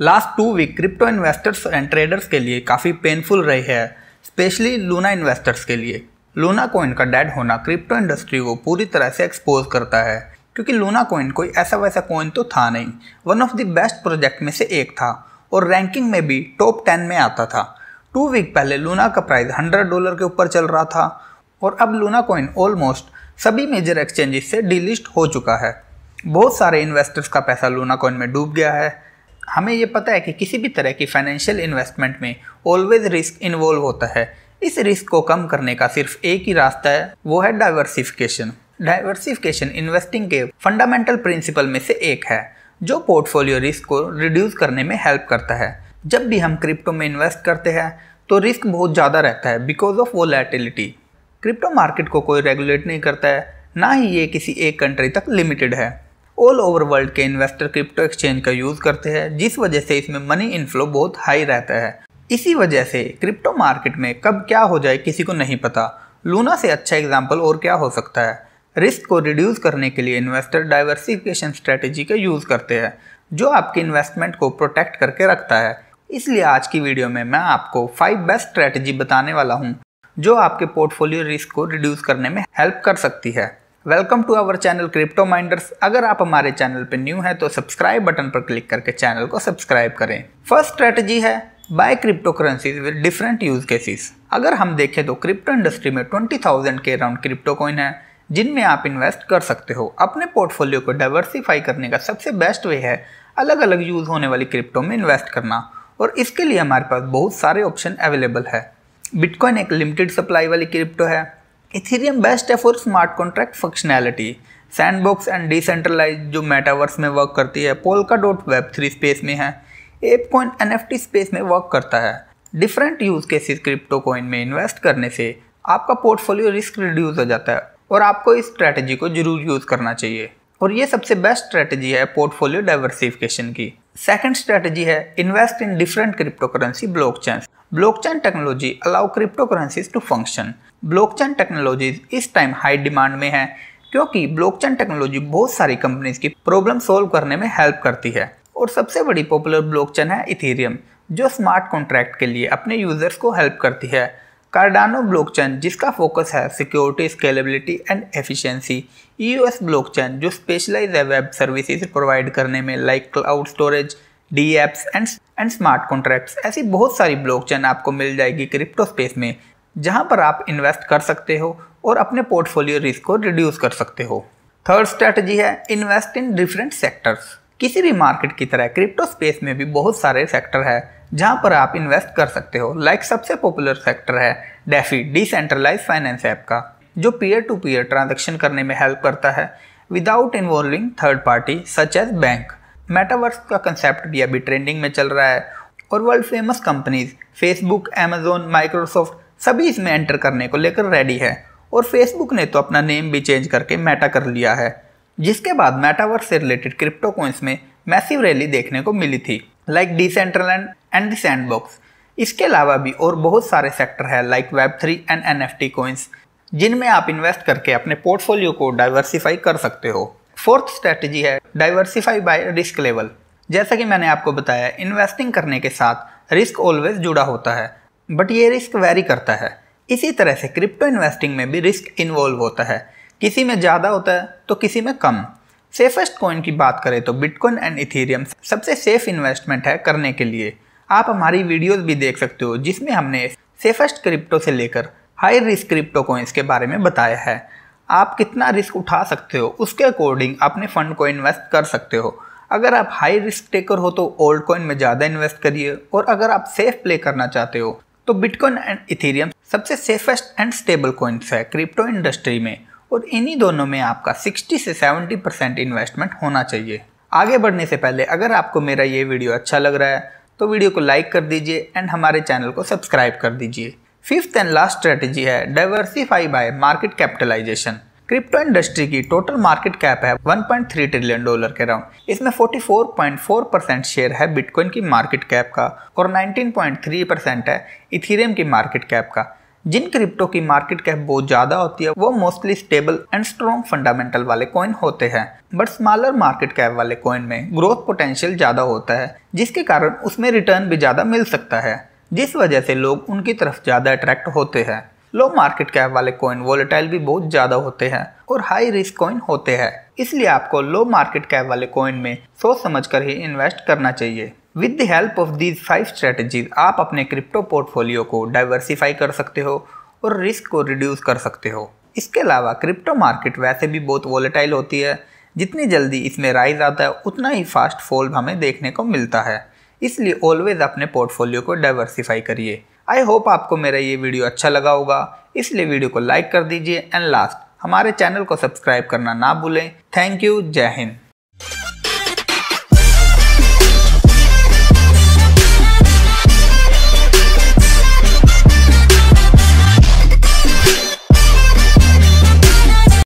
last two week crypto investors and traders के लिए काफ़ी पेनफुल रही है स्पेशली लूना इन्वेस्टर्स के लिए लूना कोइन का डेड होना क्रिप्टो इंडस्ट्री को पूरी तरह से एक्सपोज करता है क्योंकि लूना कोइन कोई ऐसा वैसा कोइन तो था नहीं one of the best project में से एक था और रैंकिंग में भी टॉप टेन में आता था टू वीक पहले लूना का प्राइस हंड्रेड डॉलर के ऊपर चल रहा था और अब लूना कोइन ऑलमोस्ट सभी मेजर एक्सचेंजेस से डिलिस्ट हो चुका है बहुत सारे इन्वेस्टर्स का पैसा लूना कोइन में डूब गया है हमें ये पता है कि किसी भी तरह की फाइनेंशियल इन्वेस्टमेंट में ऑलवेज रिस्क इन्वॉल्व होता है इस रिस्क को कम करने का सिर्फ एक ही रास्ता है वो है डाइवर्सिफिकेशन डाइवर्सिफिकेशन इन्वेस्टिंग के फंडामेंटल प्रिंसिपल में से एक है जो पोर्टफोलियो रिस्क को रिड्यूस करने में हेल्प करता है जब भी हम क्रिप्टो में इन्वेस्ट करते हैं तो रिस्क बहुत ज़्यादा रहता है because of volatility crypto market को कोई रेगुलेट नहीं करता है ना ही ये किसी एक कंट्री तक लिमिटेड है ऑल ओवर वर्ल्ड के इन्वेस्टर क्रिप्टो एक्सचेंज का यूज़ करते हैं जिस वजह से इसमें मनी इनफ्लो बहुत हाई रहता है इसी वजह से क्रिप्टो मार्केट में कब क्या हो जाए किसी को नहीं पता लूना से अच्छा एग्जाम्पल और क्या हो सकता है रिस्क को रिड्यूस करने के लिए इन्वेस्टर डाइवर्सिफिकेशन स्ट्रेटेजी का यूज़ करते हैं जो आपके इन्वेस्टमेंट को प्रोटेक्ट करके रखता है इसलिए आज की वीडियो में मैं आपको फाइव बेस्ट स्ट्रैटेजी बताने वाला हूँ जो आपके पोर्टफोलियो रिस्क को रिड्यूस करने में हेल्प कर सकती है welcome to our channel Crypto Minders अगर आप हमारे चैनल पर न्यू हैं तो सब्सक्राइब बटन पर क्लिक करके चैनल को सब्सक्राइब करें फर्स्ट स्ट्रेटजी है buy crypto currencies with different use cases अगर हम देखें तो क्रिप्टो इंडस्ट्री में 20,000 के अराउंड क्रिप्टो कॉइन है जिनमें आप इन्वेस्ट कर सकते हो अपने पोर्टफोलियो को डाइवर्सिफाई करने का सबसे बेस्ट वे है अलग अलग यूज़ होने वाली क्रिप्टो में इन्वेस्ट करना और इसके लिए हमारे पास बहुत सारे ऑप्शन अवेलेबल है बिटकॉइन एक लिमिटेड सप्लाई वाली क्रिप्टो है इथेरियम बेस्ट है for smart contract functionality Sandbox and decentralise जो मेटावर्स में वर्क करती है Polkadot web three space में है ape coin N F T space में वर्क करता है different use cases crypto coin में इन्वेस्ट करने से आपका पोर्टफोलियो रिस्क रिड्यूस हो जाता है और आपको इस स्ट्रैटेजी को जरूर यूज़ करना चाहिए और ये सबसे बेस्ट स्ट्रैटेजी है पोर्टफोलियो डाइवर्सिफिकेशन की सेकंड स्ट्रैटेजी है invest in different crypto currency block blockchain technology allow crypto currencies to function blockchain technologies इस टाइम हाई डिमांड में है क्योंकि ब्लॉकचेन टेक्नोलॉजी बहुत सारी कंपनीज की प्रॉब्लम सॉल्व करने में हेल्प करती है और सबसे बड़ी पॉपुलर ब्लॉकचेन है इथेरियम जो स्मार्ट कॉन्ट्रैक्ट के लिए अपने यूजर्स को हेल्प करती है कार्डानो ब्लॉकचेन जिसका फोकस है security scalability and efficiency EOS blockchain जो स्पेशलाइज है वेब सर्विसेज प्रोवाइड करने में like cloud storage D apps and and smart contracts ऐसी बहुत सारी ब्लॉकचेन आपको मिल जाएगी क्रिप्टो स्पेस में जहां पर आप इन्वेस्ट कर सकते हो और अपने पोर्टफोलियो रिस्क को रिड्यूस कर सकते हो थर्ड स्ट्रैटेजी है इन्वेस्ट इन डिफरेंट सेक्टर्स किसी भी मार्केट की तरह क्रिप्टो स्पेस में भी बहुत सारे सेक्टर है जहां पर आप इन्वेस्ट कर सकते हो लाइक like सबसे पॉपुलर सेक्टर है डेफी डिसेंट्रलाइज फाइनेंस ऐप का जो पीयर टू पीयर ट्रांजेक्शन करने में हेल्प करता है without involving third party such as bank metaverse का कंसेप्ट भी अभी ट्रेंडिंग में चल रहा है और world famous companies Facebook Amazon Microsoft सभी इसमें एंटर करने को लेकर रेडी है और फेसबुक ने तो अपना नेम भी चेंज करके मेटा कर लिया है जिसके बाद मेटावर्स से रिलेटेड क्रिप्टो कोइंस में मैसिव रैली देखने को मिली थी like Decentraland and the Sandbox इसके अलावा भी और बहुत सारे सेक्टर है like web three and N F T जिनमें आप इन्वेस्ट करके अपने पोर्टफोलियो को डाइवर्सिफाई कर सकते हो फोर्थ स्ट्रेटजी है डाइवर्सिफाई बाय रिस्क लेवल जैसा कि मैंने आपको बताया इन्वेस्टिंग करने के साथ रिस्क ऑलवेज जुड़ा होता है बट ये रिस्क वेरी करता है इसी तरह से क्रिप्टो इन्वेस्टिंग में भी रिस्क इन्वॉल्व होता है किसी में ज़्यादा होता है तो किसी में कम सेफेस्ट कॉइन की बात करें तो बिटकॉइन एंड इथेरियम सबसे सेफ इन्वेस्टमेंट है करने के लिए आप हमारी वीडियोस भी देख सकते हो जिसमें हमने सेफेस्ट क्रिप्टो से लेकर हाई रिस्क क्रिप्टो कॉइन्स के बारे में बताया है आप कितना रिस्क उठा सकते हो उसके अकॉर्डिंग अपने फंड को इन्वेस्ट कर सकते हो अगर आप हाई रिस्क टेकर हो तो ओल्ड कॉइन में ज़्यादा इन्वेस्ट करिए और अगर आप सेफ प्ले करना चाहते हो तो बिटकॉइन एंड इथेरियम सबसे सेफेस्ट एंड स्टेबल कॉइन्स है क्रिप्टो इंडस्ट्री में और इन्हीं दोनों में आपका 60 से 70 परसेंट इन्वेस्टमेंट होना चाहिए आगे बढ़ने से पहले अगर आपको मेरा ये वीडियो अच्छा लग रहा है तो वीडियो को लाइक कर दीजिए एंड हमारे चैनल को सब्सक्राइब कर दीजिए फिफ्थ एंड लास्ट स्ट्रेटेजी है diversify by market capitalization crypto industry की टोटल मार्केट कैप है 1.3 ट्रिलियन डॉलर के राउंड इसमें 44.4 परसेंट शेयर है बिटकॉइन की मार्केट कैप का और 19.3 परसेंट है इथेरियम की मार्केट कैप का जिन क्रिप्टो की मार्केट कैप बहुत ज़्यादा होती है वो mostly stable and strong fundamental वाले कॉइन होते हैं बट स्मॉलर मार्केट कैप वाले कॉइन में ग्रोथ पोटेंशियल ज़्यादा होता है जिसके कारण उसमें रिटर्न भी ज़्यादा मिल सकता है जिस वजह से लोग उनकी तरफ ज़्यादा अट्रैक्ट होते हैं लो मार्केट कैप वाले कॉइन वोलेटाइल भी बहुत ज़्यादा होते हैं और हाई रिस्क कॉइन होते हैं इसलिए आपको लो मार्केट कैप वाले कॉइन में सोच समझ कर ही इन्वेस्ट करना चाहिए with the help of these five strategies आप अपने क्रिप्टो पोर्टफोलियो को डाइवर्सिफाई कर सकते हो और रिस्क को रिड्यूस कर सकते हो इसके अलावा क्रिप्टो मार्केट वैसे भी बहुत वॉलेटाइल होती है जितनी जल्दी इसमें राइज आता है उतना ही फास्ट फॉल हमें देखने को मिलता है इसलिए ऑलवेज अपने पोर्टफोलियो को डाइवर्सिफाई करिए आई होप आपको मेरा ये वीडियो अच्छा लगा होगा इसलिए वीडियो को लाइक कर दीजिए एंड लास्ट हमारे चैनल को सब्सक्राइब करना ना भूलें थैंक यू जय हिंद